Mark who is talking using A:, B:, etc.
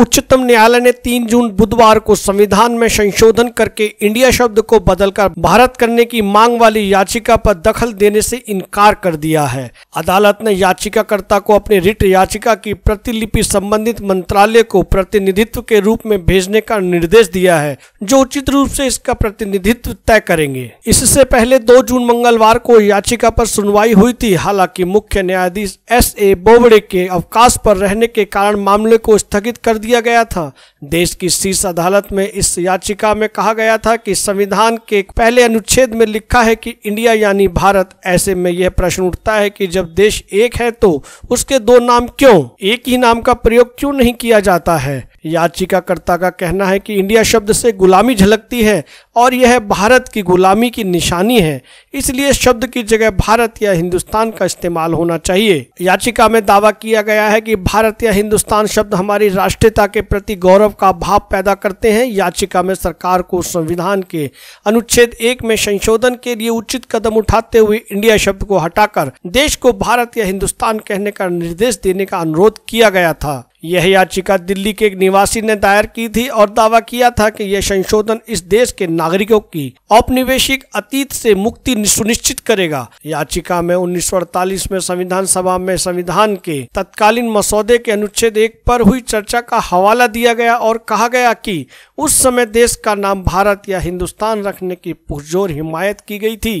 A: उच्चतम न्यायालय ने 3 जून बुधवार को संविधान में संशोधन करके इंडिया शब्द को बदलकर भारत करने की मांग वाली याचिका पर दखल देने से इनकार कर दिया है अदालत ने याचिकाकर्ता को अपनी रिट याचिका की प्रतिलिपि संबंधित मंत्रालय को प्रतिनिधित्व के रूप में भेजने का निर्देश दिया है जो उचित रूप से इसका प्रतिनिधित्व तय करेंगे इससे पहले दो जून मंगलवार को याचिका पर सुनवाई हुई थी हालांकि मुख्य न्यायाधीश एस ए बोबड़े के अवकाश पर रहने के कारण मामले को स्थगित कर दिया दिया गया था देश की शीर्ष अदालत में इस याचिका में कहा गया था कि संविधान के पहले अनुच्छेद में लिखा है कि इंडिया यानी भारत ऐसे में यह प्रश्न उठता है कि जब देश एक है तो उसके दो नाम क्यों एक ही नाम का प्रयोग क्यों नहीं किया जाता है याचिकाकर्ता का कहना है कि इंडिया शब्द से गुलामी झलकती है और यह भारत की गुलामी की निशानी है इसलिए शब्द की जगह भारत या हिंदुस्तान का इस्तेमाल होना चाहिए याचिका में दावा किया गया है कि भारत या हिंदुस्तान शब्द हमारी राष्ट्रीयता के प्रति गौरव का भाव पैदा करते हैं याचिका में सरकार को संविधान के अनुच्छेद एक में संशोधन के लिए उचित कदम उठाते हुए इंडिया शब्द को हटाकर देश को भारत या हिंदुस्तान कहने का निर्देश देने का अनुरोध किया गया था यह याचिका दिल्ली के एक निवासी ने दायर की थी और दावा किया था कि यह संशोधन इस देश के नागरिकों की औपनिवेशिक अतीत से मुक्ति सुनिश्चित करेगा याचिका में उन्नीस में संविधान सभा में संविधान के तत्कालीन मसौदे के अनुच्छेद एक पर हुई चर्चा का हवाला दिया गया और कहा गया कि उस समय देश का नाम भारत या हिंदुस्तान रखने की पुरजोर हिमायत की गई थी